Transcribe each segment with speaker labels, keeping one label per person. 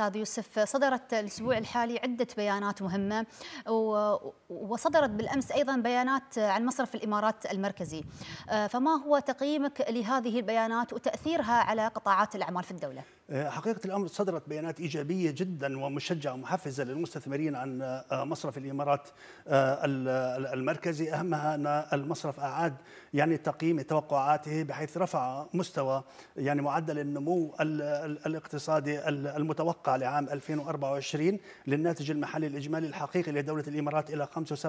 Speaker 1: استاذ يوسف صدرت الاسبوع الحالي عده بيانات مهمه وصدرت بالامس ايضا بيانات عن مصرف الامارات المركزي آه، فما هو تقييمك لهذه البيانات وتاثيرها على قطاعات الاعمال في الدوله؟
Speaker 2: آه، حقيقة الأمر صدرت بيانات إيجابية جدا ومشجعة ومحفزة للمستثمرين عن آه، مصرف الإمارات المركزي أهمها أن المصرف أعاد يعني تقييم توقعاته بحيث رفع مستوى يعني معدل النمو الاقتصادي المتوقع لعام 2024 للناتج المحلي الإجمالي الحقيقي لدولة الإمارات إلى 5.7%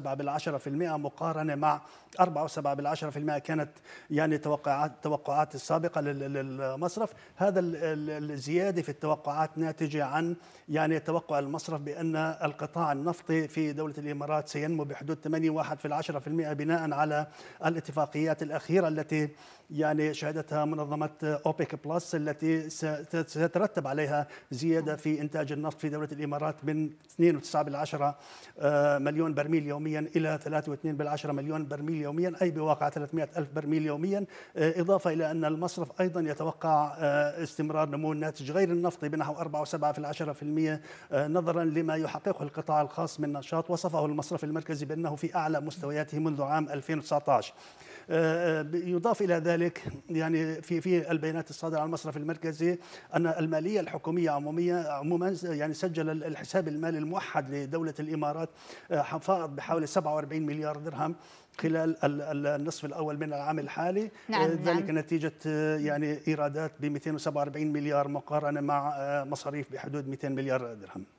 Speaker 2: مقارنة مع 4.7% كانت يعني توقعات التوقعات السابقة للمصرف هذا الزيادة في التوقعات ناتجة عن يعني توقع المصرف بأن القطاع النفطي في دولة الإمارات سينمو بحدود 8.1% في في بناء على الاتفاقيات الأخيرة التي يعني شهدتها منظمة أوبيك بلس التي سترتب عليها زيادة في في إنتاج النفط في دولة الإمارات من 2.9 آه، مليون برميل يوميا إلى 3.2 مليون برميل يوميا أي بواقع 300 ألف برميل يوميا آه، إضافة إلى أن المصرف أيضا يتوقع آه، استمرار نمو الناتج غير النفطي بنحو 4.7% نظرا لما يحققه القطاع الخاص من نشاط وصفه المصرف المركزي بأنه في أعلى مستوياته منذ عام 2019 يضاف الى ذلك يعني في في البيانات الصادره عن المصرف المركزي ان الماليه الحكوميه عموميه عموما يعني سجل الحساب المالي الموحد لدولة الإمارات آه، فائض بحوالي 47 مليار درهم خلال النصف الاول من العام الحالي نعم, آه، نعم. ذلك نعم. نتيجه آه، يعني ايرادات ب 247 مليار مقارنه مع مصاريف بحدود 200 مليار درهم